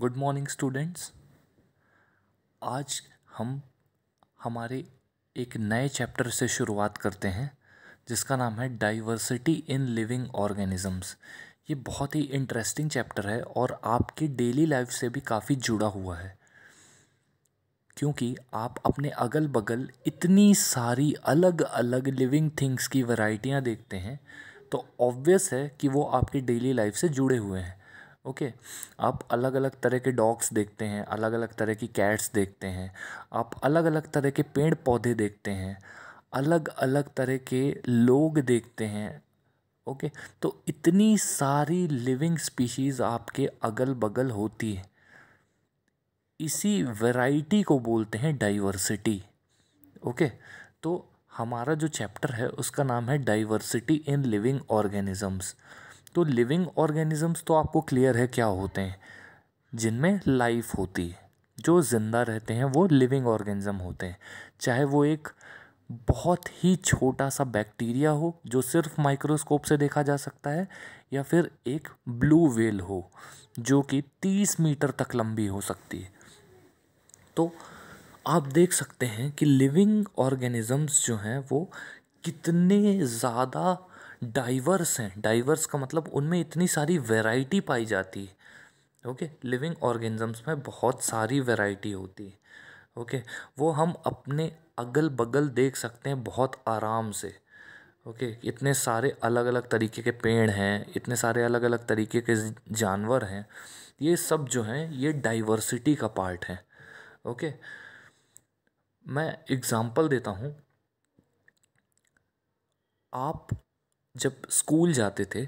Good morning students आज हम हमारे एक नए चैप्टर से शुरुआत करते हैं जिसका नाम है डाइवर्सिटी इन लिविंग ऑर्गेनिजम्स ये बहुत ही इंटरेस्टिंग चैप्टर है और आपकी डेली लाइफ से भी काफ़ी जुड़ा हुआ है क्योंकि आप अपने अगल बगल इतनी सारी अलग अलग लिविंग थिंग्स की वैरायटियाँ देखते हैं तो ऑब्वियस है कि वो आपके डेली लाइफ से जुड़े हुए हैं ओके आप अलग अलग तरह के डॉग्स देखते हैं अलग अलग तरह की कैट्स देखते हैं आप अलग अलग तरह के पेड़ पौधे देखते हैं अलग अलग तरह के लोग देखते हैं ओके तो इतनी सारी लिविंग स्पीशीज़ आपके अगल बगल होती है इसी वैरायटी को बोलते हैं डाइवर्सिटी ओके तो हमारा जो चैप्टर है उसका नाम है डाइवर्सिटी इन लिविंग ऑर्गेनिजम्स तो लिविंग ऑर्गेनिजम्स तो आपको क्लियर है क्या होते हैं जिनमें लाइफ होती है जो ज़िंदा रहते हैं वो लिविंग ऑर्गेनिज़म होते हैं चाहे वो एक बहुत ही छोटा सा बैक्टीरिया हो जो सिर्फ माइक्रोस्कोप से देखा जा सकता है या फिर एक ब्लू वेल हो जो कि तीस मीटर तक लंबी हो सकती है तो आप देख सकते हैं कि लिविंग ऑर्गेनिजम्स जो हैं वो कितने ज़्यादा डाइवर्स हैं डाइवर्स का मतलब उनमें इतनी सारी वैरायटी पाई जाती है ओके लिविंग ऑर्गेनिजम्स में बहुत सारी वैरायटी होती है ओके वो हम अपने अगल बगल देख सकते हैं बहुत आराम से ओके okay, इतने सारे अलग अलग तरीके के पेड़ हैं इतने सारे अलग अलग तरीके के जानवर हैं ये सब जो हैं ये डाइवर्सिटी का पार्ट है ओके okay? मैं एग्ज़ाम्पल देता हूँ आप जब स्कूल जाते थे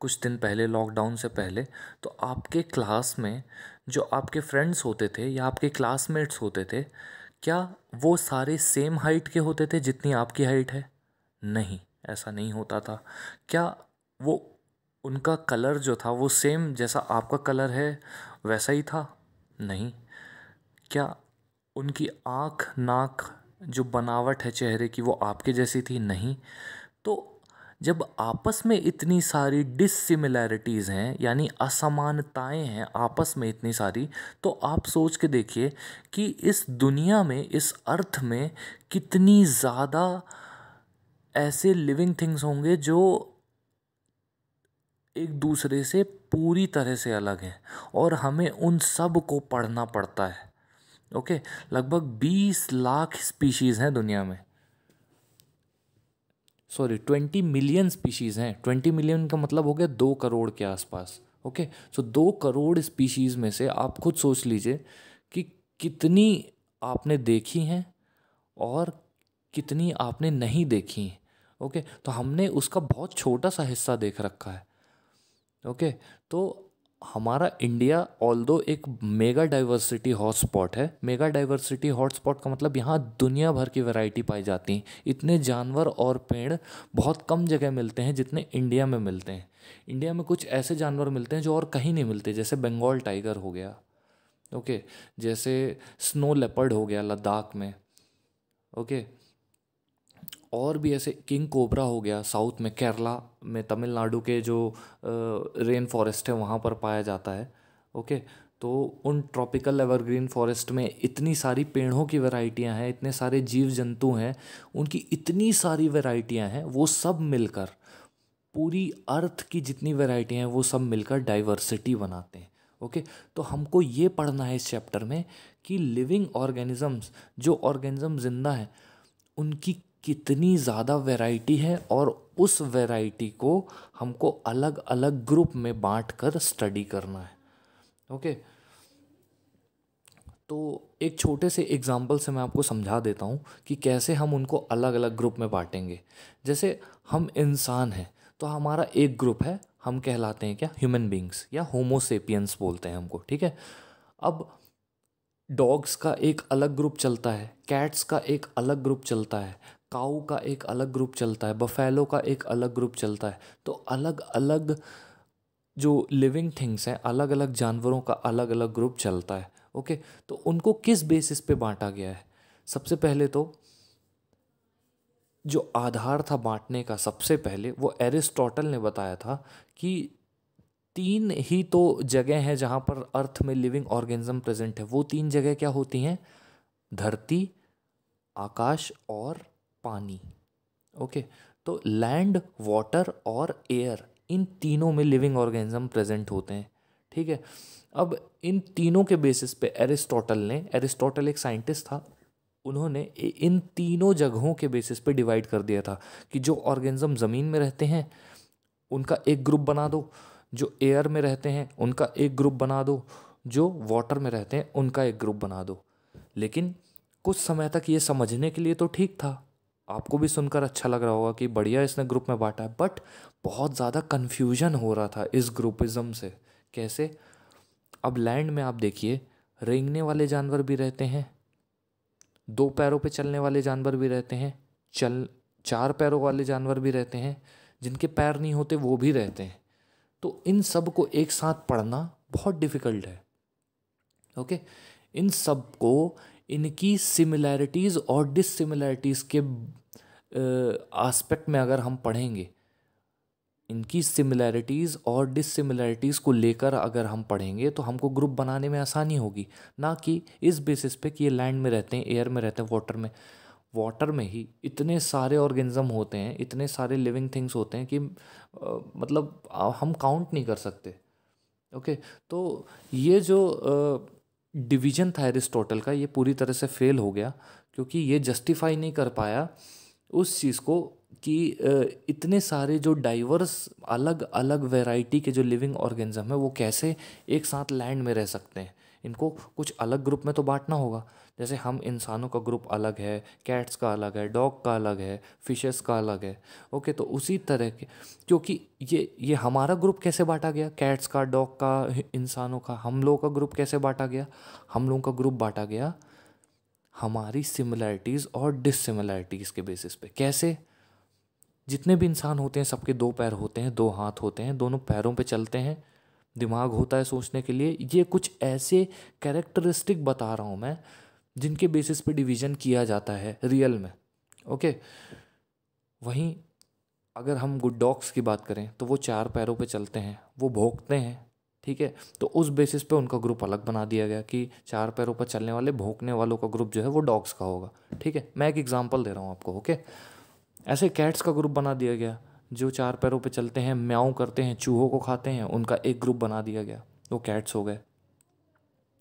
कुछ दिन पहले लॉकडाउन से पहले तो आपके क्लास में जो आपके फ्रेंड्स होते थे या आपके क्लासमेट्स होते थे क्या वो सारे सेम हाइट के होते थे जितनी आपकी हाइट है नहीं ऐसा नहीं होता था क्या वो उनका कलर जो था वो सेम जैसा आपका कलर है वैसा ही था नहीं क्या उनकी आँख नाक जो बनावट है चेहरे की वो आपके जैसी थी नहीं तो जब आपस में इतनी सारी डिसिमिलैरिटीज़ हैं यानी असमानताएं हैं आपस में इतनी सारी तो आप सोच के देखिए कि इस दुनिया में इस अर्थ में कितनी ज़्यादा ऐसे लिविंग थिंग्स होंगे जो एक दूसरे से पूरी तरह से अलग हैं और हमें उन सब को पढ़ना पड़ता है ओके लगभग बीस लाख स्पीशीज़ हैं दुनिया में सॉरी ट्वेंटी मिलियन स्पीशीज़ हैं ट्वेंटी मिलियन का मतलब हो गया दो करोड़ के आसपास ओके सो दो करोड़ स्पीशीज़ में से आप खुद सोच लीजिए कि कितनी आपने देखी हैं और कितनी आपने नहीं देखी हैं ओके तो हमने उसका बहुत छोटा सा हिस्सा देख रखा है ओके तो हमारा इंडिया ऑल दो एक मेगा डाइवर्सिटी हॉटस्पॉट है मेगा डाइवर्सिटी हॉटस्पॉट का मतलब यहाँ दुनिया भर की वैरायटी पाई जाती हैं इतने जानवर और पेड़ बहुत कम जगह मिलते हैं जितने इंडिया में मिलते हैं इंडिया में कुछ ऐसे जानवर मिलते हैं जो और कहीं नहीं मिलते जैसे बंगाल टाइगर हो गया ओके जैसे स्नो लेपर्ड हो गया लद्दाख में ओके और भी ऐसे किंग कोबरा हो गया साउथ में केरला में तमिलनाडु के जो रेन फॉरेस्ट है वहाँ पर पाया जाता है ओके तो उन ट्रॉपिकल एवरग्रीन फॉरेस्ट में इतनी सारी पेड़ों की वैरायटियाँ हैं इतने सारे जीव जंतु हैं उनकी इतनी सारी वैरायटियाँ हैं वो सब मिलकर पूरी अर्थ की जितनी वैरायटियाँ हैं वो सब मिलकर डाइवर्सिटी बनाते हैं ओके तो हमको ये पढ़ना है इस चैप्टर में कि लिविंग ऑर्गेनिजम्स जो ऑर्गेनिज़म ज़िंदा हैं उनकी कितनी ज़्यादा वैरायटी है और उस वैरायटी को हमको अलग अलग ग्रुप में बांट कर स्टडी करना है ओके तो एक छोटे से एग्जाम्पल से मैं आपको समझा देता हूँ कि कैसे हम उनको अलग अलग ग्रुप में बांटेंगे जैसे हम इंसान हैं तो हमारा एक ग्रुप है हम कहलाते हैं क्या ह्यूमन बींग्स या होमोसेपियंस बोलते हैं हमको ठीक है अब डॉग्स का एक अलग ग्रुप चलता है कैट्स का एक अलग ग्रुप चलता है काऊ का एक अलग ग्रुप चलता है बफेलो का एक अलग ग्रुप चलता है तो अलग अलग जो लिविंग थिंग्स हैं अलग अलग जानवरों का अलग अलग ग्रुप चलता है ओके तो उनको किस बेसिस पे बांटा गया है सबसे पहले तो जो आधार था बांटने का सबसे पहले वो एरिस्टोटल ने बताया था कि तीन ही तो जगह हैं जहाँ पर अर्थ में लिविंग ऑर्गेनिज्म प्रेजेंट है वो तीन जगह क्या होती हैं धरती आकाश और पानी ओके तो लैंड वाटर और एयर इन तीनों में लिविंग ऑर्गेनिज्म प्रेजेंट होते हैं ठीक है अब इन तीनों के बेसिस पे एरिस्टोटल ने एरिस्टोटल एक साइंटिस्ट था उन्होंने इन तीनों जगहों के बेसिस पे डिवाइड कर दिया था कि जो ऑर्गेनिज्म ज़मीन में रहते हैं उनका एक ग्रुप बना दो जो एयर में रहते हैं उनका एक ग्रुप बना दो जो वाटर में रहते हैं उनका एक ग्रुप बना दो लेकिन कुछ समय तक ये समझने के लिए तो ठीक था आपको भी सुनकर अच्छा लग रहा होगा कि बढ़िया इसने ग्रुप में बांटा है बट बहुत ज़्यादा कन्फ्यूजन हो रहा था इस ग्रुपिज़म से कैसे अब लैंड में आप देखिए रेंगने वाले जानवर भी रहते हैं दो पैरों पे चलने वाले जानवर भी रहते हैं चल चार पैरों वाले जानवर भी रहते हैं जिनके पैर नहीं होते वो भी रहते हैं तो इन सब को एक साथ पढ़ना बहुत डिफ़िकल्ट है ओके इन सब को इनकी सिमिलैरिटीज़ और डिसिमिलैरिटीज़ के आस्पेक्ट में अगर हम पढ़ेंगे इनकी सिमिलैरिटीज़ और डिसिमिलैरिटीज़ को लेकर अगर हम पढ़ेंगे तो हमको ग्रुप बनाने में आसानी होगी ना कि इस बेसिस पे कि ये लैंड में रहते हैं एयर में रहते हैं वाटर में वाटर में ही इतने सारे ऑर्गेनिज्म होते हैं इतने सारे लिविंग थिंग्स होते हैं कि आ, मतलब आ, हम काउंट नहीं कर सकते ओके तो ये जो डिवीजन था एरिस्टोटल का ये पूरी तरह से फेल हो गया क्योंकि ये जस्टिफाई नहीं कर पाया उस चीज़ को कि इतने सारे जो डाइवर्स अलग अलग वैरायटी के जो लिविंग ऑर्गेनिज्म है वो कैसे एक साथ लैंड में रह सकते हैं इनको कुछ अलग ग्रुप में तो बांटना होगा जैसे हम इंसानों का ग्रुप अलग है कैट्स का अलग है डॉग का अलग है फिशेस का अलग है ओके तो उसी तरह के क्योंकि ये ये हमारा ग्रुप कैसे बांटा गया कैट्स का डॉग का इंसानों का हम लोगों का ग्रुप कैसे बांटा गया हम लोगों का ग्रुप बांटा गया हमारी सिमिलैरिटीज़ और डिसिमिलैरिटीज़ के बेसिस पे कैसे जितने भी इंसान होते हैं सबके दो पैर होते हैं दो हाथ होते हैं दोनों पैरों पे चलते हैं दिमाग होता है सोचने के लिए ये कुछ ऐसे कैरेक्टरिस्टिक बता रहा हूँ मैं जिनके बेसिस पे डिवीज़न किया जाता है रियल में ओके वहीं अगर हम गुड डॉग्स की बात करें तो वो चार पैरों पे चलते हैं वो भोंकते हैं ठीक है तो उस बेसिस पे उनका ग्रुप अलग बना दिया गया कि चार पैरों पर चलने वाले भोंकने वालों का ग्रुप जो है वो डॉग्स का होगा ठीक है मैं एक एग्जांपल दे रहा हूँ आपको ओके ऐसे कैट्स का ग्रुप बना दिया गया जो चार पैरों पे चलते हैं म्याऊ करते हैं चूहों को खाते हैं उनका एक ग्रुप बना दिया गया वो कैट्स हो गए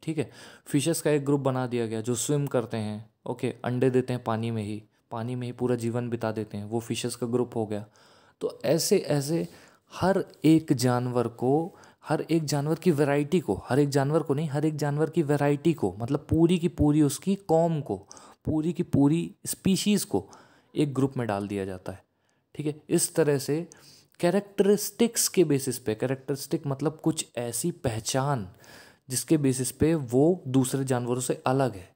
ठीक है फिशेस का एक ग्रुप बना दिया गया जो स्विम करते हैं ओके अंडे देते हैं पानी में ही पानी में ही पूरा जीवन बिता देते हैं वो फिशेस का ग्रुप हो गया तो ऐसे ऐसे हर एक जानवर को हर एक जानवर की वैरायटी को हर एक जानवर को नहीं हर एक जानवर की वैरायटी को मतलब पूरी की पूरी उसकी कॉम को पूरी की पूरी स्पीशीज़ को एक ग्रुप में डाल दिया जाता है ठीक है इस तरह से कैरेक्टरिस्टिक्स के बेसिस पे कैरेक्टरिस्टिक मतलब कुछ ऐसी पहचान जिसके बेसिस पे वो दूसरे जानवरों से अलग है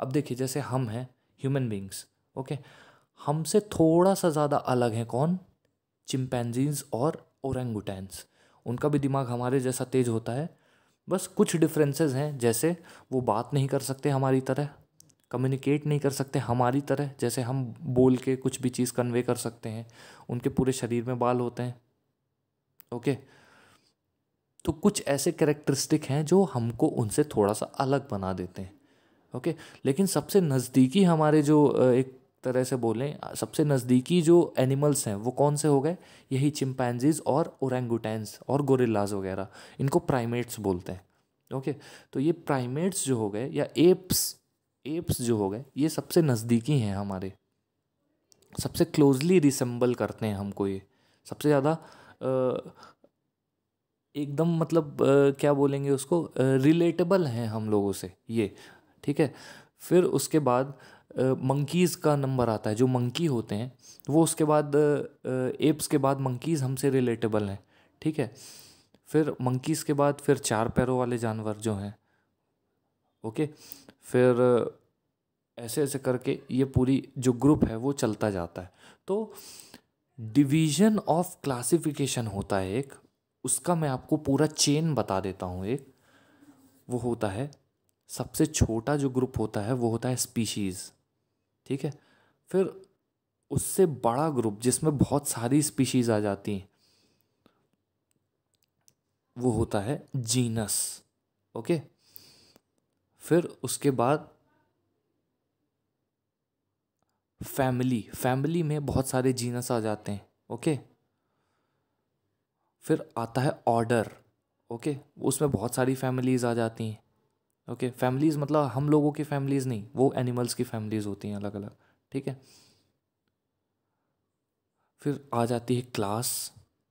अब देखिए जैसे हम हैं ह्यूमन बींग्स ओके हमसे थोड़ा सा ज़्यादा अलग हैं कौन चिंपैनजीज और ओरेंगुटैंस उनका भी दिमाग हमारे जैसा तेज़ होता है बस कुछ डिफरेंसेस हैं जैसे वो बात नहीं कर सकते हमारी तरह कम्युनिकेट नहीं कर सकते हमारी तरह जैसे हम बोल के कुछ भी चीज़ कन्वे कर सकते हैं उनके पूरे शरीर में बाल होते हैं ओके तो कुछ ऐसे करेक्टरिस्टिक हैं जो हमको उनसे थोड़ा सा अलग बना देते हैं ओके लेकिन सबसे नज़दीकी हमारे जो एक तरह से बोलें सबसे नज़दीकी जो एनिमल्स हैं वो कौन से हो गए यही चिंपैनजीज और ओरेंगुटैंस और गोरिल्लाज वगैरह इनको प्राइमेट्स बोलते हैं ओके तो ये प्राइमेट्स जो हो गए या एप्स एप्स जो हो गए ये सबसे नज़दीकी हैं हमारे सबसे क्लोजली रिसम्बल करते हैं हमको ये सबसे ज़्यादा एकदम मतलब आ, क्या बोलेंगे उसको रिलेटेबल हैं हम लोगों से ये ठीक है फिर उसके बाद मंकीज़ का नंबर आता है जो मंकी होते हैं वो उसके बाद एप्स के बाद मंकीज़ हमसे रिलेटेबल हैं ठीक है फिर मंकीज़ के बाद फिर चार पैरों वाले जानवर जो हैं ओके फिर ऐसे ऐसे करके ये पूरी जो ग्रुप है वो चलता जाता है तो डिवीजन ऑफ क्लासिफिकेशन होता है एक उसका मैं आपको पूरा चेन बता देता हूँ एक वो होता है सबसे छोटा जो ग्रुप होता है वो होता है स्पीशीज़ ठीक है फिर उससे बड़ा ग्रुप जिसमें बहुत सारी स्पीशीज़ आ जाती हैं वो होता है जीनस ओके फिर उसके बाद फैमिली फैमिली में बहुत सारे जीनस आ जाते हैं ओके फिर आता है ऑर्डर ओके उसमें बहुत सारी फैमिलीज आ जाती हैं ओके okay, फैमिलीज़ मतलब हम लोगों की फैमिलीज़ नहीं वो एनिमल्स की फैमिलीज़ होती हैं अलग अलग ठीक है फिर आ जाती है क्लास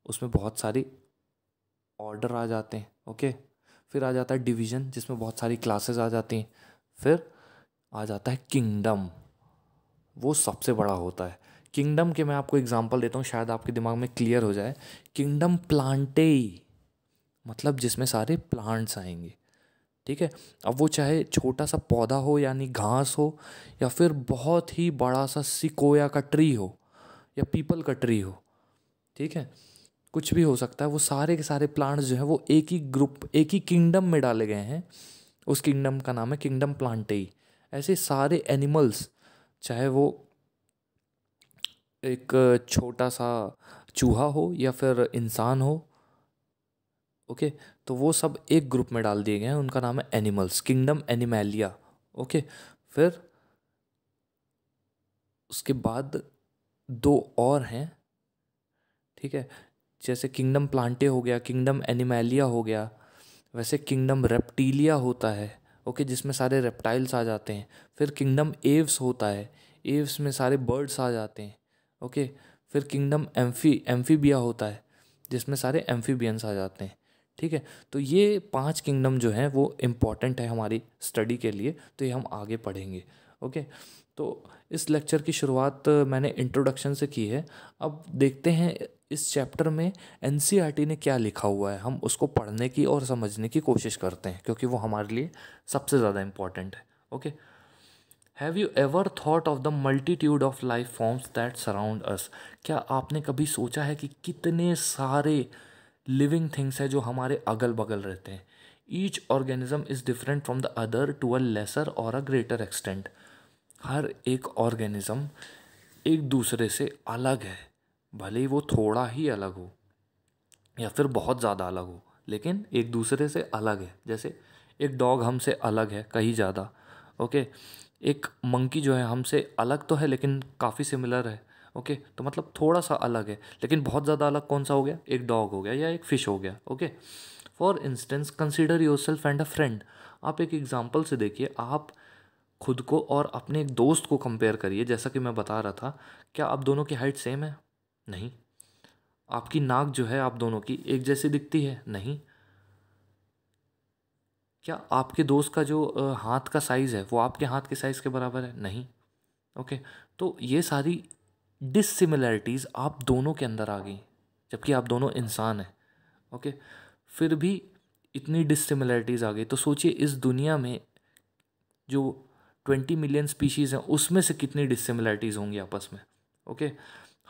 उसमें बहुत सारी ऑर्डर आ जाते हैं ओके फिर आ जाता है डिवीज़न जिसमें बहुत सारी क्लासेस आ जाती हैं फिर आ जाता है किंगडम वो सबसे बड़ा होता है किंगडम के मैं आपको एग्जांपल देता हूँ शायद आपके दिमाग में क्लियर हो जाए किंगडम प्लांटे मतलब जिसमें सारे प्लांट्स आएंगे ठीक है अब वो चाहे छोटा सा पौधा हो यानी घास हो या फिर बहुत ही बड़ा सा सिकोया का ट्री हो या पीपल का ट्री हो ठीक है कुछ भी हो सकता है वो सारे के सारे प्लांट्स जो हैं वो एक ही ग्रुप एक ही किंगडम में डाले गए हैं उस किंगडम का नाम है किंगडम प्लांट ही ऐसे सारे एनिमल्स चाहे वो एक छोटा सा चूहा हो या फिर इंसान हो ओके तो वो सब एक ग्रुप में डाल दिए गए हैं उनका नाम है एनिमल्स किंगडम एनिमेलिया ओके फिर उसके बाद दो और हैं ठीक है जैसे किंगडम प्लांटे हो गया किंगडम एनिमेलिया हो गया वैसे किंगडम रेप्टीलिया होता है ओके जिसमें सारे रेप्टाइल्स आ जाते हैं फिर किंगडम एव्स होता है एव्स में सारे बर्ड्स आ जाते हैं ओके फिर किंगडम एम्फी एम्फीबिया होता है जिसमें सारे एम्फीबियंस आ जाते हैं ठीक है तो ये पांच किंगडम जो हैं वो इम्पॉर्टेंट है हमारी स्टडी के लिए तो ये हम आगे पढ़ेंगे ओके तो इस लेक्चर की शुरुआत मैंने इंट्रोडक्शन से की है अब देखते हैं इस चैप्टर में एन e ने क्या लिखा हुआ है हम उसको पढ़ने की और समझने की कोशिश करते हैं क्योंकि वो हमारे लिए सबसे ज़्यादा इम्पॉर्टेंट है okay have you ever thought of the multitude of life forms that surround us क्या आपने कभी सोचा है कि कितने सारे लिविंग थिंग्स है जो हमारे अगल बगल रहते हैं each organism is different from the other to a lesser or a greater extent हर एक ऑर्गेनिज़म एक दूसरे से अलग है भले ही वो थोड़ा ही अलग हो या फिर बहुत ज़्यादा अलग हो लेकिन एक दूसरे से अलग है जैसे एक डॉग हमसे अलग है कहीं ज़्यादा ओके एक मंकी जो है हमसे अलग तो है लेकिन काफ़ी सिमिलर है ओके तो मतलब थोड़ा सा अलग है लेकिन बहुत ज़्यादा अलग कौन सा हो गया एक डॉग हो गया या एक फ़िश हो गया okay for instance consider yourself and a friend आप एक एग्जाम्पल से देखिए आप खुद को और अपने एक दोस्त को कंपेयर करिए जैसा कि मैं बता रहा था क्या आप दोनों की हाइट सेम है नहीं आपकी नाक जो है आप दोनों की एक जैसी दिखती है नहीं क्या आपके दोस्त का जो हाथ का साइज़ है वो आपके हाथ के साइज़ के बराबर है नहीं ओके तो ये सारी डिसिमिलैरिटीज़ आप दोनों के अंदर आ गई जबकि आप दोनों इंसान हैं ओके फिर भी इतनी डिसिमिलैरिटीज़ आ गई तो सोचिए इस दुनिया में जो ट्वेंटी मिलियन स्पीशीज़ हैं उसमें से कितनी डिसिमिलैरिटीज़ होंगी आपस में okay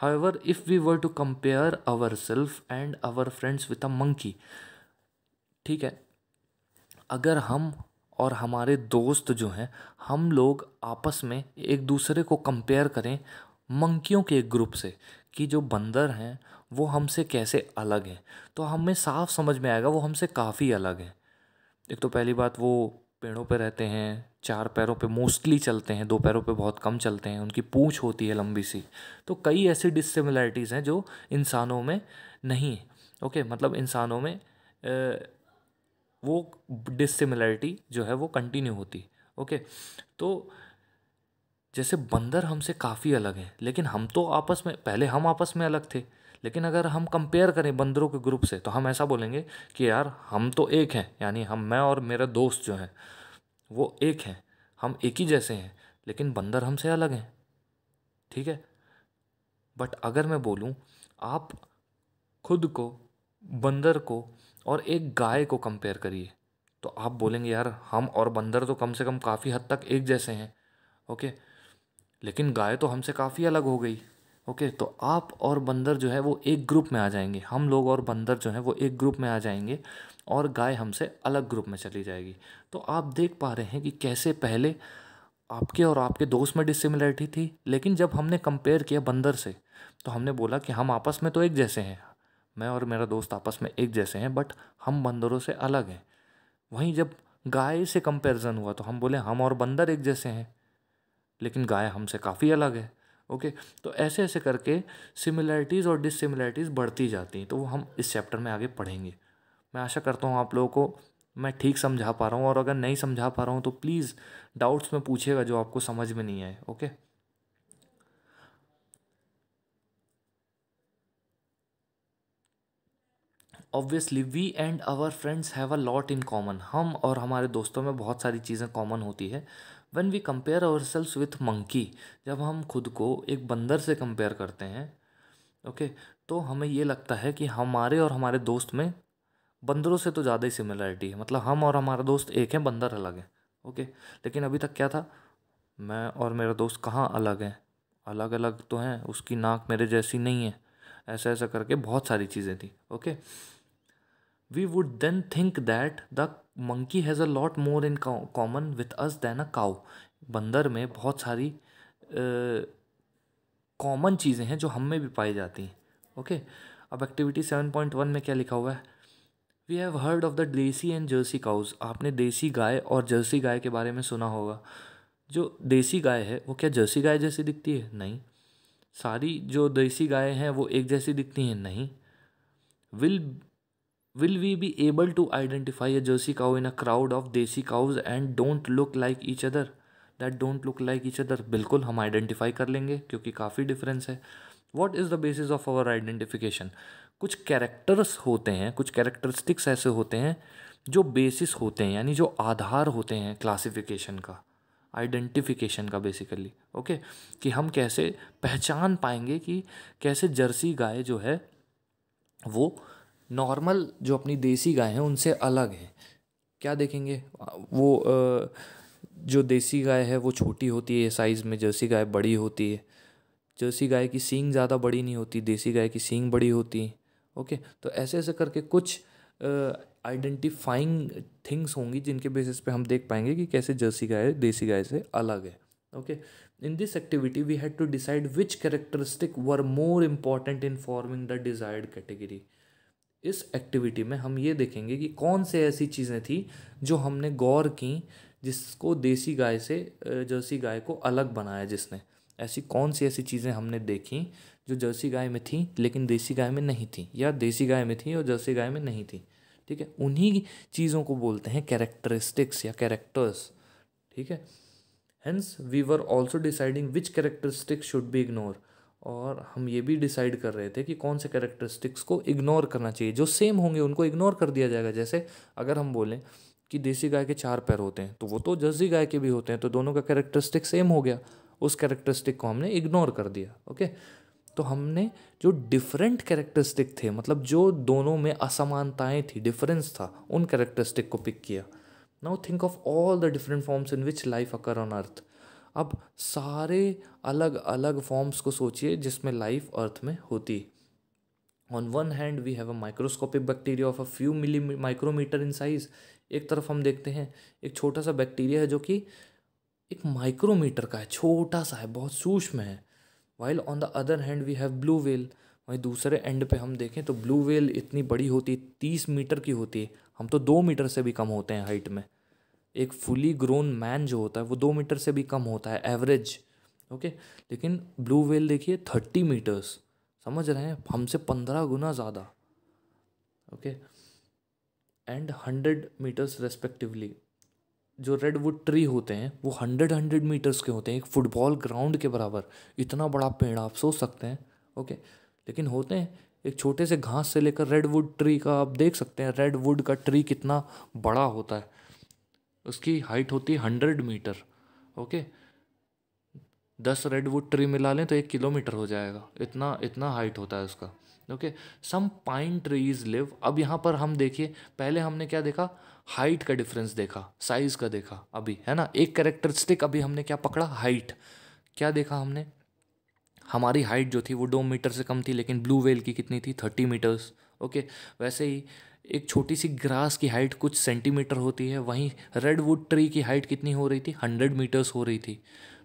however if we were to compare ourself and our friends with a monkey ठीक है अगर हम और हमारे दोस्त जो हैं हम लोग आपस में एक दूसरे को कंपेयर करें मंकियों के एक ग्रुप से कि जो बंदर हैं वो हमसे कैसे अलग हैं तो हमें साफ समझ में आएगा वो हमसे काफ़ी अलग हैं एक तो पहली बात वो पेड़ों पे रहते हैं चार पैरों पे मोस्टली चलते हैं दो पैरों पे बहुत कम चलते हैं उनकी पूँछ होती है लंबी सी तो कई ऐसी डिसिमिलैरिटीज़ हैं जो इंसानों में नहीं है ओके मतलब इंसानों में वो डिसिमिलैरिटी जो है वो कंटिन्यू होती ओके तो जैसे बंदर हमसे काफ़ी अलग हैं लेकिन हम तो आपस में पहले हम आपस में अलग थे लेकिन अगर हम कंपेयर करें बंदरों के ग्रुप से तो हम ऐसा बोलेंगे कि यार हम तो एक हैं यानी हम मैं और मेरे दोस्त जो हैं वो एक हैं हम एक ही जैसे हैं लेकिन बंदर हमसे अलग हैं ठीक है बट अगर मैं बोलूँ आप खुद को बंदर को और एक गाय को कंपेयर करिए तो आप बोलेंगे यार हम और बंदर तो कम से कम काफ़ी हद तक एक जैसे हैं ओके लेकिन गाय तो हमसे काफ़ी अलग हो गई ओके तो आप और बंदर जो है वो एक ग्रुप में आ जाएंगे हम लोग और बंदर जो है वो एक ग्रुप में आ जाएंगे और गाय हमसे अलग ग्रुप में चली जाएगी तो आप देख पा रहे हैं कि कैसे पहले आपके और आपके दोस्त में डिसिमिलरिटी थी लेकिन जब हमने कंपेयर किया बंदर से तो हमने बोला कि हम आपस में तो एक जैसे हैं मैं और मेरा दोस्त आपस में एक जैसे हैं बट हम बंदरों से अलग हैं वहीं जब गाय से कंपेरिजन हुआ तो हम बोले हम और बंदर एक जैसे हैं लेकिन गाय हमसे काफ़ी अलग है ओके तो ऐसे ऐसे करके सिमिलैरिटीज़ और डिसिमिलैरिटीज़ बढ़ती जाती हैं तो वो हम इस चैप्टर में आगे पढ़ेंगे मैं आशा करता हूँ आप लोगों को मैं ठीक समझा पा रहा हूँ और अगर नहीं समझा पा रहा हूँ तो प्लीज़ डाउट्स में पूछेगा जो आपको समझ में नहीं आए okay obviously we and our friends have a lot in common हम और हमारे दोस्तों में बहुत सारी चीज़ें कॉमन होती है when we compare ourselves with monkey जब हम खुद को एक बंदर से कंपेयर करते हैं ओके okay, तो हमें ये लगता है कि हमारे और हमारे दोस्त में बंदरों से तो ज़्यादा ही सिमिलरिटी है मतलब हम और हमारा दोस्त एक हैं बंदर अलग हैं ओके लेकिन अभी तक क्या था मैं और मेरा दोस्त कहाँ अलग हैं अलग अलग तो हैं उसकी नाक मेरे जैसी नहीं है ऐसा ऐसा करके बहुत सारी चीज़ें थी okay okay? we would then think that the monkey has a lot more in common with us than a cow बंदर में बहुत सारी कॉमन चीज़ें हैं जो हम में भी पाई जाती हैं ओके okay? अब एक्टिविटी सेवन पॉइंट वन में क्या लिखा हुआ है we have heard of the desi and jersey cows आपने देसी गाय और जर्सी गाय के बारे में सुना होगा जो देसी गाय है वो क्या जर्सी गाय जैसी दिखती है नहीं सारी जो देसी गाय हैं वो एक जैसी दिखती हैं नहीं will will we be able to identify a jersey cow in a crowd of desi cows and don't look like each other that don't look like each other बिल्कुल हम आइडेंटिफाई कर लेंगे क्योंकि काफ़ी डिफरेंस है what is the basis of our identification कुछ characters होते हैं कुछ कैरेक्टरिस्टिक्स ऐसे होते हैं जो बेसिस होते हैं यानी जो आधार होते हैं क्लासिफिकेशन का आइडेंटिफिकेशन का बेसिकली ओके कि हम कैसे पहचान पाएंगे कि कैसे जर्सी गाय जो है वो नॉर्मल जो अपनी देसी गाय हैं उनसे अलग है क्या देखेंगे वो जो देसी गाय है वो छोटी होती है साइज़ में जर्सी गाय बड़ी होती है जर्सी गाय की सींग ज़्यादा बड़ी नहीं होती देसी गाय की सींग बड़ी होती है ओके तो ऐसे ऐसे करके कुछ आइडेंटिफाइंग थिंग्स होंगी जिनके बेसिस पे हम देख पाएंगे कि कैसे जर्सी गाय देसी गाय से अलग है okay in this activity we had to decide which characteristic were more important in forming the desired category इस एक्टिविटी में हम ये देखेंगे कि कौन से ऐसी चीज़ें थी जो हमने गौर की जिसको देसी गाय से जर्सी गाय को अलग बनाया जिसने ऐसी कौन सी ऐसी चीज़ें हमने देखी जो जर्सी गाय में थी लेकिन देसी गाय में नहीं थी या देसी गाय में थी और जर्सी गाय में नहीं थी ठीक है उन्हीं चीज़ों को बोलते हैं कैरेक्टरिस्टिक्स या कैरेक्टर्स ठीक है hence we were also deciding which characteristics should be ignore और हम ये भी डिसाइड कर रहे थे कि कौन से करेक्टरिस्टिक्स को इग्नोर करना चाहिए जो सेम होंगे उनको इग्नोर कर दिया जाएगा जैसे अगर हम बोलें कि देसी गाय के चार पैर होते हैं तो वो तो जर्सी गाय के भी होते हैं तो दोनों का करेक्टरिस्टिक सेम हो गया उस कैरेक्टरिस्टिक को हमने इग्नोर कर दिया ओके तो हमने जो डिफरेंट कैरेक्टरिस्टिक थे मतलब जो दोनों में असमानताएं थी डिफरेंस था उन कैरेक्टरिस्टिक को पिक किया now think of all the different forms in which life occur on earth अब सारे अलग अलग फॉर्म्स को सोचिए जिसमें लाइफ अर्थ में होती on one hand we have a microscopic bacteria of a few milli micrometre in size एक तरफ हम देखते हैं एक छोटा सा बैक्टीरिया है जो कि एक माइक्रोमीटर का है छोटा सा है बहुत सूक्ष्म है while on the other hand we have blue whale वहीं दूसरे एंड पे हम देखें तो ब्लू वेल इतनी बड़ी होती है तीस मीटर की होती है हम तो दो मीटर से भी कम होते हैं हाइट में एक फुली ग्रोन मैन जो होता है वो दो मीटर से भी कम होता है एवरेज ओके लेकिन ब्लू वेल देखिए थर्टी मीटर्स समझ रहे हैं हमसे पंद्रह गुना ज़्यादा okay and hundred metres respectively जो रेडवुड ट्री होते हैं वो हंड्रेड हंड्रेड मीटर्स के होते हैं एक फुटबॉल ग्राउंड के बराबर इतना बड़ा पेड़ आप सोच सकते हैं ओके लेकिन होते हैं एक छोटे से घास से लेकर रेडवुड ट्री का आप देख सकते हैं रेडवुड का ट्री कितना बड़ा होता है उसकी हाइट होती है हंड्रेड मीटर ओके दस रेडवुड ट्री मिला लें तो एक किलोमीटर हो जाएगा इतना इतना हाइट होता है उसका okay some pine trees live अब यहाँ पर हम देखिए पहले हमने क्या देखा हाइट का डिफरेंस देखा साइज का देखा अभी है ना एक करेक्टरिस्टिक अभी हमने क्या पकड़ा हाइट क्या देखा हमने हमारी हाइट जो थी वो दो मीटर से कम थी लेकिन ब्लू वेल की कितनी थी थर्टी मीटर्स ओके वैसे ही एक छोटी सी ग्रास की हाइट कुछ सेंटीमीटर होती है वहीं रेडवुड ट्री की हाइट कितनी हो रही थी हंड्रेड मीटर्स हो रही थी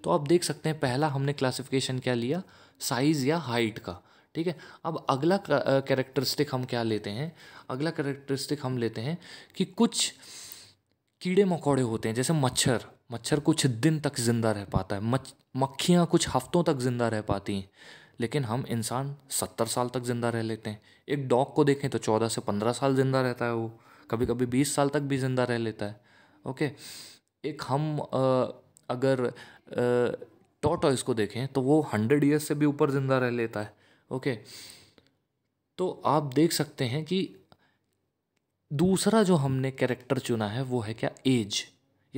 तो आप देख सकते हैं पहला हमने क्लासिफिकेशन क्या लिया साइज़ या हाइट का ठीक है अब अगला कैरेक्टरिस्टिक हम क्या लेते हैं अगला कैरेक्टरिस्टिक हम लेते हैं कि कुछ कीड़े मकोड़े होते हैं जैसे मच्छर मच्छर कुछ दिन तक ज़िंदा रह पाता है मच मक्खियाँ कुछ हफ्तों तक ज़िंदा रह पाती हैं लेकिन हम इंसान सत्तर साल तक ज़िंदा रह लेते हैं एक डॉग को देखें तो चौदह से पंद्रह साल ज़िंदा रहता है वो कभी कभी बीस साल तक भी ज़िंदा रह लेता है ओके एक हम आ, अगर टॉटॉयस को देखें तो वो हंड्रेड ईयर्स से भी ऊपर ज़िंदा रह लेता है ओके तो आप देख सकते हैं कि दूसरा जो हमने कैरेक्टर चुना है वो है क्या एज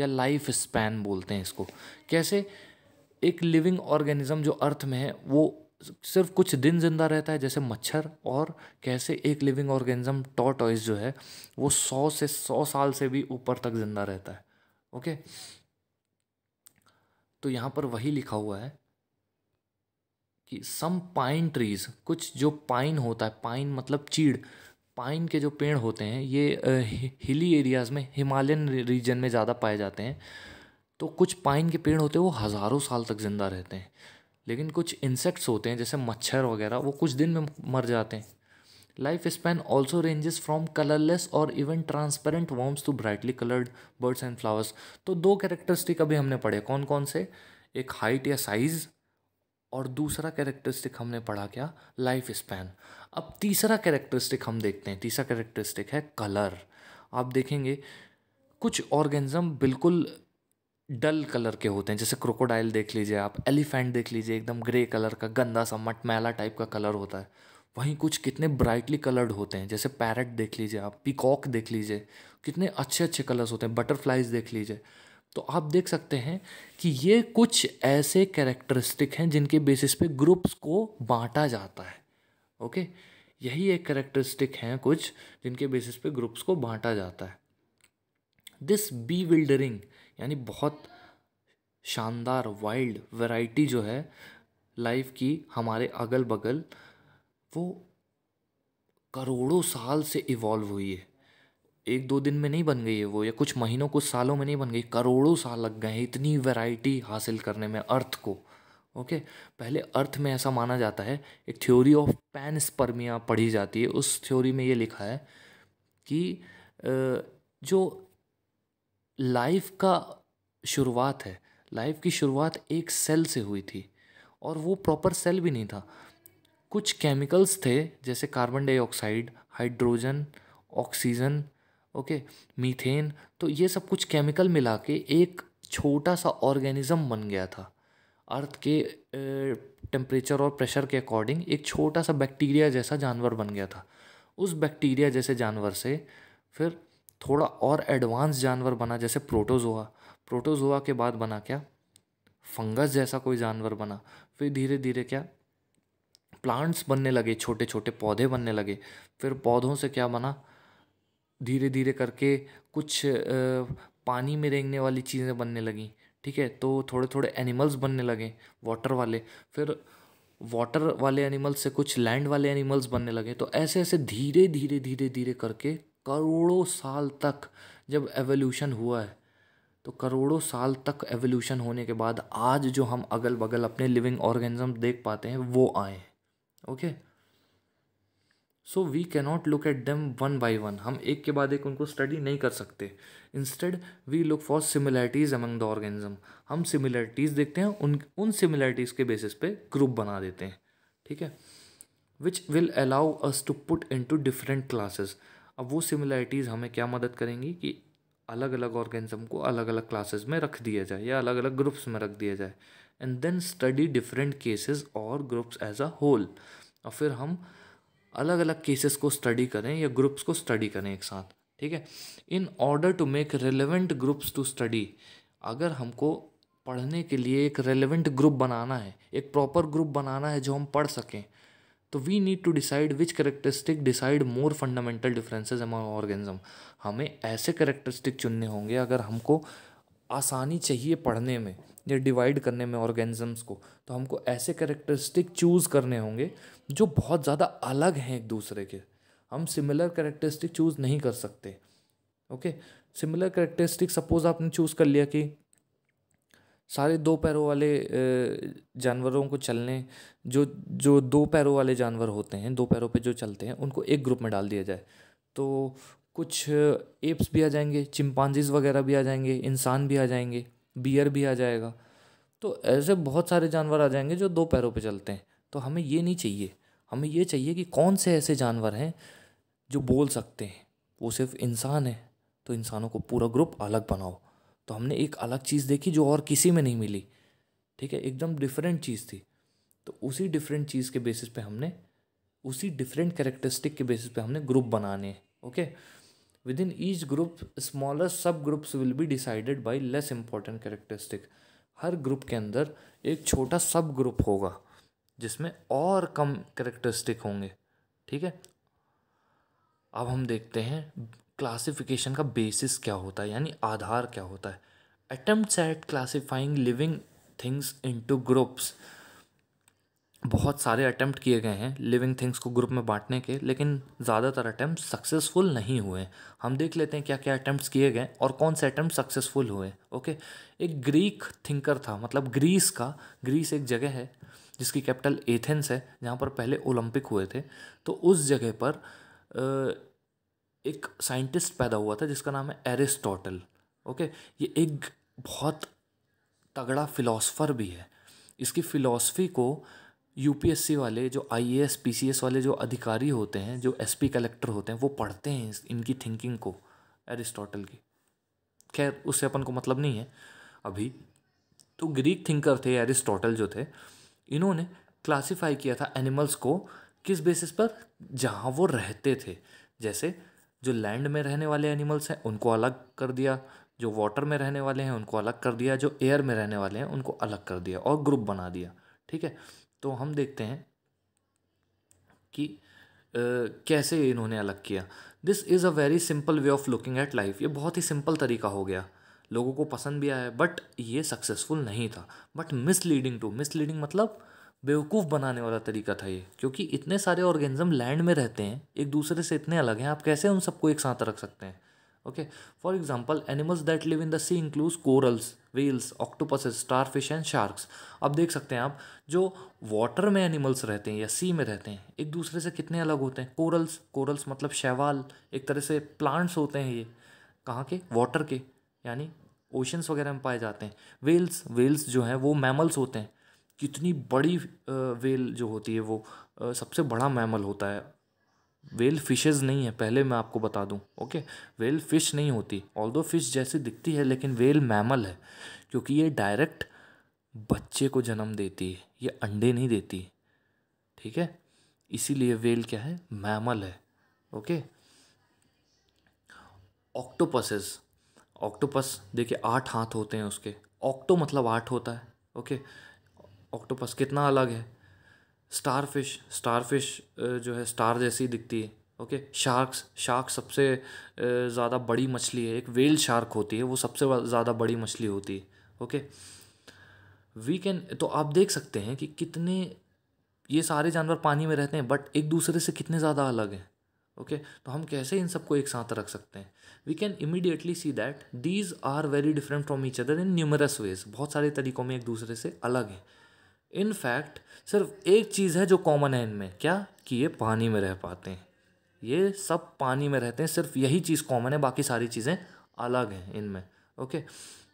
या लाइफ स्पैन बोलते हैं इसको कैसे एक लिविंग ऑर्गेनिज्म जो अर्थ में है वो सिर्फ कुछ दिन जिंदा रहता है जैसे मच्छर और कैसे एक लिविंग ऑर्गेनिज्म टॉटॉइस जो है वो सौ से सौ साल से भी ऊपर तक जिंदा रहता है ओके तो यहाँ पर वही लिखा हुआ है कि सम पाइन ट्रीज कुछ जो पाइन होता है पाइन मतलब चीड़ पाइन के जो पेड़ होते हैं ये हिली एरियाज़ में हिमालयन रीजन में ज़्यादा पाए जाते हैं तो कुछ पाइन के पेड़ होते हैं वो हज़ारों साल तक ज़िंदा रहते हैं लेकिन कुछ इंसेक्ट्स होते हैं जैसे मच्छर वगैरह वो कुछ दिन में मर जाते हैं life span also ranges from colourless और even transparent worms to brightly coloured birds and flowers तो दो कैरेक्टरिस्टिक अभी हमने पढ़े कौन कौन से एक हाइट या साइज़ और दूसरा कैरेक्टरिस्टिक हमने पढ़ा क्या लाइफ स्पैन अब तीसरा कैरेक्टरिस्टिक हम देखते हैं तीसरा कैरेक्टरिस्टिक है कलर आप देखेंगे कुछ ऑर्गेनिज्म बिल्कुल डल कलर के होते हैं जैसे क्रोकोडाइल देख लीजिए आप एलिफेंट देख लीजिए एकदम ग्रे कलर का गंदा सा मटमैला टाइप का कलर होता है वहीं कुछ कितने ब्राइटली कलर्ड होते हैं जैसे पैरट देख लीजिए आप पिकॉक देख लीजिए कितने अच्छे अच्छे कलर्स होते हैं बटरफ्लाइज देख लीजिए तो आप देख सकते हैं कि ये कुछ ऐसे कैरेक्टरिस्टिक हैं जिनके बेसिस पे ग्रुप्स को बांटा जाता है ओके यही एक कैरेक्टरिस्टिक हैं कुछ जिनके बेसिस पे ग्रुप्स को बांटा जाता है दिस बी विल्डरिंग यानी बहुत शानदार वाइल्ड वैरायटी जो है लाइफ की हमारे अगल बगल वो करोड़ों साल से इवॉल्व हुई है एक दो दिन में नहीं बन गई है वो या कुछ महीनों कुछ सालों में नहीं बन गई करोड़ों साल लग गए हैं इतनी वैरायटी हासिल करने में अर्थ को ओके पहले अर्थ में ऐसा माना जाता है एक थ्योरी ऑफ पैन स्पर्मिया पढ़ी जाती है उस थ्योरी में ये लिखा है कि जो लाइफ का शुरुआत है लाइफ की शुरुआत एक सेल से हुई थी और वो प्रॉपर सेल भी नहीं था कुछ केमिकल्स थे जैसे carbon dioxide hydrogen oxygen okay methane तो ये सब कुछ केमिकल मिला के एक छोटा सा ऑर्गेनिज़म बन गया था अर्थ के टेम्परेचर और प्रेशर के अकॉर्डिंग एक छोटा सा बैक्टीरिया जैसा जानवर बन गया था उस बैक्टीरिया जैसे जानवर से फिर थोड़ा और एडवांस जानवर बना जैसे प्रोटोजोआ प्रोटोजोआ के बाद बना क्या फंगस जैसा कोई जानवर बना फिर धीरे धीरे क्या प्लांट्स बनने लगे छोटे छोटे पौधे बनने लगे फिर पौधों से क्या बना धीरे धीरे करके कुछ पानी में रेंगने वाली चीज़ें बनने लगी ठीक है तो थोड़े थोड़े एनिमल्स बनने लगे वाटर वाले फिर वाटर वाले एनिमल्स से कुछ लैंड वाले एनिमल्स बनने लगे तो ऐसे ऐसे धीरे धीरे धीरे धीरे करके करोड़ों साल तक जब एवोल्यूशन हुआ है तो करोड़ों साल तक एवोल्यूशन होने के बाद आज जो हम अगल बगल अपने लिविंग ऑर्गेनिज्म देख पाते हैं वो आए okay so we cannot look at them one by one हम एक के बाद एक उनको स्टडी नहीं कर सकते instead we look for similarities among the organism हम सिमिलैरिटीज़ देखते हैं उन उन सिमिलैरिटीज़ के बेसिस पे ग्रुप बना देते हैं ठीक है which will allow us to put into different classes अब वो सिमिलैरिटीज़ हमें क्या मदद करेंगी कि अलग अलग ऑर्गेनिज्म को अलग अलग क्लासेस में रख दिया जाए या अलग अलग ग्रुप्स में रख दिया जाए and then study different cases और ग्रुप्स एज अ होल और फिर हम अलग अलग केसेस को स्टडी करें या ग्रुप्स को स्टडी करें एक साथ ठीक है in order to make relevant groups to study अगर हमको पढ़ने के लिए एक रेलिवेंट ग्रुप बनाना है एक प्रॉपर ग्रुप बनाना है जो हम पढ़ सकें तो we need to decide which characteristic decide more fundamental differences among organism हमें ऐसे करेक्टरिस्टिक चुनने होंगे अगर हमको आसानी चाहिए पढ़ने में या डिवाइड करने में ऑर्गेनिजम्स को तो हमको ऐसे करेक्टरिस्टिक चूज़ करने होंगे जो बहुत ज़्यादा अलग हैं एक दूसरे के हम सिमिलर करेक्टरिस्टिक चूज़ नहीं कर सकते ओके सिमिलर करेक्टरिस्टिक सपोज़ आपने चूज़ कर लिया कि सारे दो पैरों वाले जानवरों को चलने जो जो दो पैरों वाले जानवर होते हैं दो पैरों पे जो चलते हैं उनको एक ग्रुप में डाल दिया जाए तो कुछ एप्स भी आ जाएंगे चिंपांजीज वगैरह भी आ जाएंगे इंसान भी आ जाएंगे बियर भी आ जाएगा तो ऐसे बहुत सारे जानवर आ जाएंगे जो दो पैरों पर चलते हैं तो हमें ये नहीं चाहिए हमें ये चाहिए कि कौन से ऐसे जानवर हैं जो बोल सकते हैं वो सिर्फ इंसान है तो इंसानों को पूरा ग्रुप अलग बनाओ तो हमने एक अलग चीज़ देखी जो और किसी में नहीं मिली ठीक है एकदम डिफरेंट चीज़ थी तो उसी डिफरेंट चीज़ के बेसिस पे हमने उसी डिफरेंट करेक्टरिस्टिक के बेसिस पे हमने ग्रुप बनाने हैं okay within each group smaller subgroups will be decided by less important characteristic हर ग्रुप के अंदर एक छोटा सब ग्रुप होगा जिसमें और कम करेक्टरिस्टिक होंगे ठीक है अब हम देखते हैं क्लासिफिकेशन का बेसिस क्या होता है यानी आधार क्या होता है attempts at classifying living things into groups बहुत सारे अटैम्प्ट किए गए हैं लिविंग थिंग्स को ग्रुप में बांटने के लेकिन ज़्यादातर अटैम्प्ट सक्सेसफुल नहीं हुए हम देख लेते हैं क्या क्या अटेम्प्ट किए गए और कौन से अटैम्प्ट सक्सेसफुल हुए ओके एक ग्रीक थिंकर था मतलब ग्रीस का ग्रीस एक जगह है जिसकी कैपिटल एथेंस है जहाँ पर पहले ओलंपिक हुए थे तो उस जगह पर एक साइंटिस्ट पैदा हुआ था जिसका नाम है एरिस्टोटल ओके ये एक बहुत तगड़ा फिलोसफर भी है इसकी फ़िलासफ़ी को यूपीएससी वाले जो आईएएस पीसीएस वाले जो अधिकारी होते हैं जो एसपी कलेक्टर होते हैं वो पढ़ते हैं इनकी थिंकिंग को एरिस्टोटल की खैर उससे अपन को मतलब नहीं है अभी तो ग्रीक थिंकर थे एरिस्टोटल जो थे इन्होंने क्लासिफाई किया था एनिमल्स को किस बेसिस पर जहाँ वो रहते थे जैसे जो लैंड में रहने वाले एनिमल्स हैं उनको अलग कर दिया जो वाटर में रहने वाले हैं उनको अलग कर दिया जो एयर में रहने वाले हैं उनको अलग कर दिया और ग्रुप बना दिया ठीक है तो हम देखते हैं कि Uh, कैसे इन्होंने अलग किया this is a very simple way of looking at life ये बहुत ही सिंपल तरीका हो गया लोगों को पसंद भी आया बट ये सक्सेसफुल नहीं था बट मिसलीडिंग टू मिसलीडिंग मतलब बेवकूफ़ बनाने वाला तरीका था ये क्योंकि इतने सारे ऑर्गेनिज्म लैंड में रहते हैं एक दूसरे से इतने अलग हैं आप कैसे उन सबको एक साथ रख सकते हैं okay for example animals that live in the sea include corals whales starfish and sharks अब देख सकते हैं आप जो वाटर में एनिमल्स रहते हैं या सी में रहते हैं एक दूसरे से कितने अलग होते हैं कोरल्स कोरल्स मतलब शैवाल एक तरह से प्लांट्स होते हैं ये कहाँ के वाटर के यानी ओशंस वगैरह में पाए जाते हैं वेल्स वेल्स जो हैं वो मैमल्स होते हैं कितनी बड़ी वेल जो होती है वो सबसे बड़ा मैमल होता है वेल फिशेज नहीं है पहले मैं आपको बता दूं ओके वेल फिश नहीं होती ऑल दो फिश जैसी दिखती है लेकिन वेल मैमल है क्योंकि ये डायरेक्ट बच्चे को जन्म देती है ये अंडे नहीं देती ठीक है इसीलिए वेल क्या है मैमल है ओके ऑक्टोपसेस ऑक्टोपस देखिए आठ हाथ होते हैं उसके ऑक्टो मतलब आठ होता है ओके ऑक्टोपस कितना अलग है स्टारफिश स्टारफिश स्टार फिश जो है स्टार जैसी दिखती है ओके शार्क्स शार्क सबसे ज़्यादा बड़ी मछली है एक वेल शार्क होती है वो सबसे ज़्यादा बड़ी मछली होती है ओके वी कैन तो आप देख सकते हैं कि कितने ये सारे जानवर पानी में रहते हैं बट एक दूसरे से कितने ज़्यादा अलग हैं ओके okay, तो हम कैसे इन सबको एक साथ रख सकते हैं we can immediately see that these are very different from each other in numerous ways बहुत सारे तरीकों में एक दूसरे से अलग हैं इनफैक्ट सिर्फ एक चीज़ है जो कॉमन है इनमें क्या कि ये पानी में रह पाते हैं ये सब पानी में रहते हैं सिर्फ यही चीज़ कॉमन है बाकी सारी चीज़ें अलग हैं इनमें okay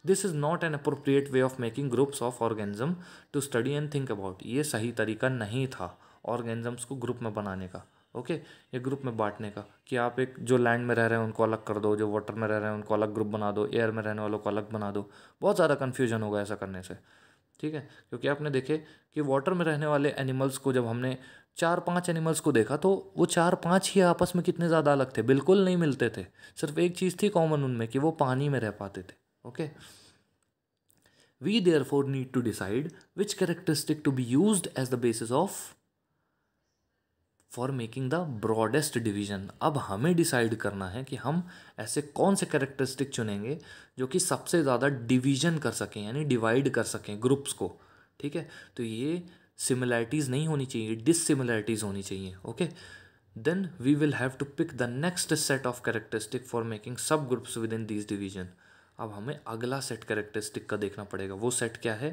this is not an appropriate way of making groups of organism to study and think about ये सही तरीका नहीं था ऑर्गेनिजम्स को ग्रुप में बनाने का ओके okay? ये ग्रुप में बांटने का कि आप एक जो लैंड में रह रहे हैं उनको अलग कर दो जो वाटर में रह रहे हैं उनको अलग ग्रुप बना दो एयर में रहने वालों को अलग बना दो बहुत ज़्यादा कन्फ्यूजन होगा ऐसा करने से ठीक है क्योंकि आपने देखे कि वाटर में रहने वाले एनिमल्स को जब हमने चार पांच एनिमल्स को देखा तो वो चार पांच ही आपस में कितने ज़्यादा अलग थे बिल्कुल नहीं मिलते थे सिर्फ एक चीज़ थी कॉमन उनमें कि वो पानी में रह पाते थे okay we therefore need to decide which characteristic to be use as the basis of for making the broadest division अब हमें डिसाइड करना है कि हम ऐसे कौन से कैरेक्टरिस्टिक चुनेंगे जो कि सबसे ज़्यादा डिवीजन कर सकें यानी डिवाइड कर सकें ग्रुप्स को ठीक है तो ये सिमिलैरिटीज़ नहीं होनी चाहिए डिसिमिलैरिटीज़ होनी चाहिए okay then we will have to pick the next set of characteristic for making subgroups within this division अब हमें अगला सेट करेक्टरिस्टिक का देखना पड़ेगा वो सेट क्या है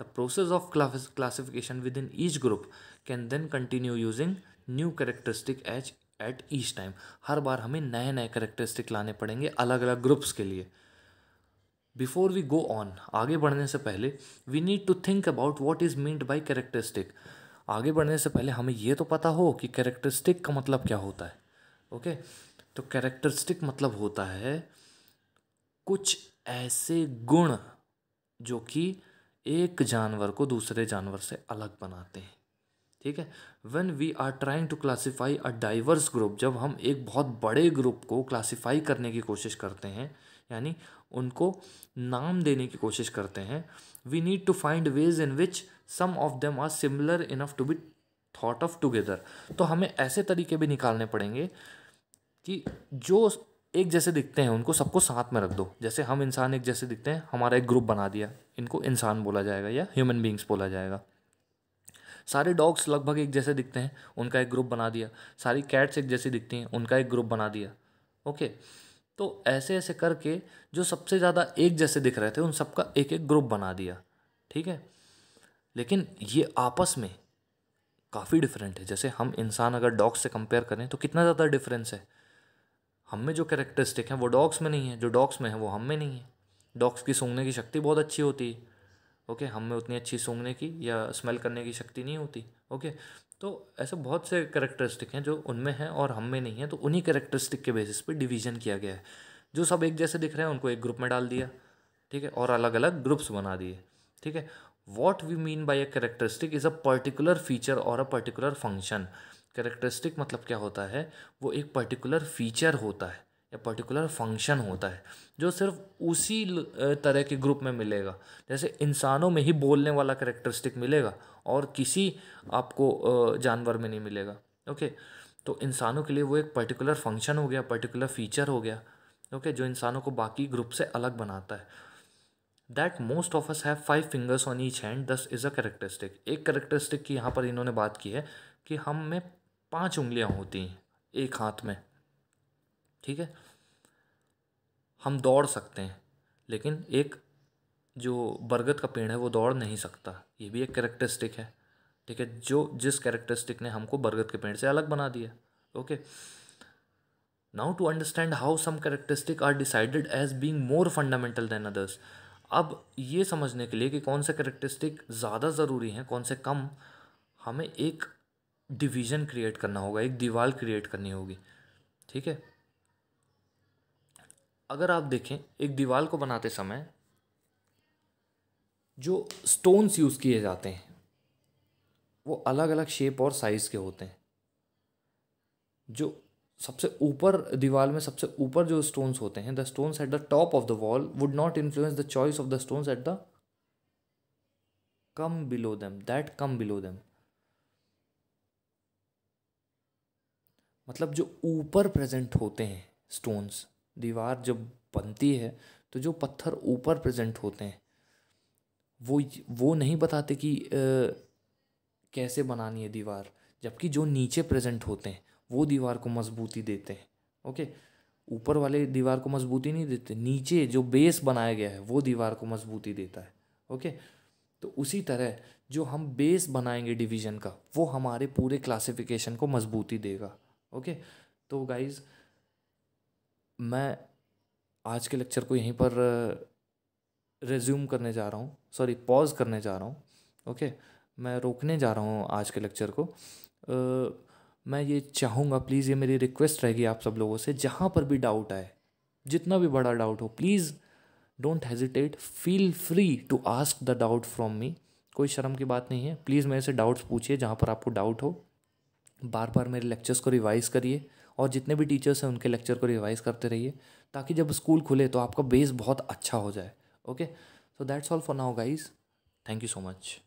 the process of classification within each group can then continue using new characteristic each at each time हर बार हमें नए नए करेक्टरिस्टिक लाने पड़ेंगे अलग अलग ग्रुप्स के लिए बिफोर वी गो ऑन आगे बढ़ने से पहले we need to think about what is meant by characteristic आगे बढ़ने से पहले हमें ये तो पता हो कि करेक्टरिस्टिक का मतलब क्या होता है ओके okay? तो करेक्टरिस्टिक मतलब होता है कुछ ऐसे गुण जो कि एक जानवर को दूसरे जानवर से अलग बनाते हैं ठीक है when we are trying to classify a diverse group जब हम एक बहुत बड़े ग्रुप को क्लासीफाई करने की कोशिश करते हैं यानी उनको नाम देने की कोशिश करते हैं we need to find ways in which some of them are similar enough to be thought of together तो हमें ऐसे तरीके भी निकालने पड़ेंगे कि जो एक जैसे दिखते हैं उनको सबको साथ में रख दो जैसे हम इंसान एक जैसे दिखते हैं हमारा एक ग्रुप बना दिया इनको इंसान बोला जाएगा या ह्यूमन बींग्स बोला जाएगा सारे डॉग्स लगभग एक जैसे दिखते हैं उनका एक ग्रुप बना दिया सारी कैट्स एक जैसी दिखती हैं उनका एक ग्रुप बना दिया ओके okay. तो ऐसे ऐसे करके जो सबसे ज़्यादा एक जैसे दिख रहे थे उन सबका एक एक ग्रुप बना दिया ठीक है लेकिन ये आपस में काफ़ी डिफरेंट है जैसे हम इंसान अगर डॉग्स से कंपेयर करें तो कितना ज़्यादा डिफरेंस है हम में जो करेक्टरिस्टिक हैं वो डॉग्स में नहीं है जो डॉग्स में है वो हम में नहीं है डॉग्स की सूंघने की शक्ति बहुत अच्छी होती है ओके हम में उतनी अच्छी सूंघने की या स्मेल करने की शक्ति नहीं होती ओके तो ऐसे बहुत से करेक्टरिस्टिक हैं जो उनमें हैं और हम में नहीं है तो उन्हीं करेक्टरिस्टिक के बेसिस पे डिवीजन किया गया है जो सब एक जैसे दिख रहे हैं उनको एक ग्रुप में डाल दिया ठीक है और अलग अलग ग्रुप्स बना दिए ठीक है what we mean by a characteristic is a particular feature और अ पर्टिकुलर फंक्शन करेक्टरिस्टिक मतलब क्या होता है वो एक पर्टिकुलर फीचर होता है या पर्टिकुलर फंक्शन होता है जो सिर्फ उसी तरह के ग्रुप में मिलेगा जैसे इंसानों में ही बोलने वाला करेक्टरिस्टिक मिलेगा और किसी आपको जानवर में नहीं मिलेगा ओके तो इंसानों के लिए वो एक पर्टिकुलर फंक्शन हो गया पर्टिकुलर फीचर हो गया ओके जो इंसानों को बाकी ग्रुप से अलग बनाता है that most of us have five fingers on each hand this is a characteristic एक करेक्टरिस्टिक की यहाँ पर इन्होंने बात की है कि हम में पांच उंगलियाँ होती हैं एक हाथ में ठीक है हम दौड़ सकते हैं लेकिन एक जो बरगद का पेड़ है वो दौड़ नहीं सकता ये भी एक करेक्टरिस्टिक है ठीक है जो जिस करेक्टरिस्टिक ने हमको बरगद के पेड़ से अलग बना दिया okay now to understand how some characteristic are decided as being more fundamental than others अब ये समझने के लिए कि कौन से करेक्टरिस्टिक ज़्यादा ज़रूरी हैं कौन से कम हमें एक डिवीज़न क्रिएट करना होगा एक दीवार क्रिएट करनी होगी ठीक है अगर आप देखें एक दीवार को बनाते समय जो स्टोन्स यूज़ किए जाते हैं वो अलग अलग शेप और साइज़ के होते हैं जो सबसे ऊपर दीवार में सबसे ऊपर जो स्टोन्स होते हैं the stones at the top of the wall would not influence the choice of the stones at the come below them that come below them मतलब जो ऊपर प्रेजेंट होते हैं स्टोन्स दीवार जब बनती है तो जो पत्थर ऊपर प्रेजेंट होते हैं वो वो नहीं बताते कि आ, कैसे बनानी है दीवार जबकि जो नीचे प्रेजेंट होते हैं वो दीवार को मजबूती देते हैं ओके ऊपर वाले दीवार को मजबूती नहीं देते नीचे जो बेस बनाया गया है वो दीवार को मजबूती देता है ओके तो उसी तरह जो हम बेस बनाएंगे डिवीज़न का वो हमारे पूरे क्लासिफिकेशन को मजबूती देगा ओके तो गाइज़ मैं आज के लेक्चर को यहीं पर रिज्यूम uh, करने जा रहा हूँ सॉरी पॉज करने जा रहा हूँ ओके मैं रोकने जा रहा हूँ आज के लेक्चर को आ, uh, मैं ये चाहूँगा प्लीज़ ये मेरी रिक्वेस्ट रहेगी आप सब लोगों से जहाँ पर भी डाउट आए जितना भी बड़ा डाउट हो please don't hesitate feel free to ask the doubt from me कोई शर्म की बात नहीं है प्लीज़ मेरे से डाउट्स पूछिए जहाँ पर आपको डाउट हो बार बार मेरे लेक्चर्स को रिवाइज़ करिए और जितने भी टीचर्स हैं उनके लेक्चर को रिवाइज़ करते रहिए ताकि जब स्कूल खुले तो आपका बेस बहुत अच्छा हो जाए okay so that's all for now guys thank you so much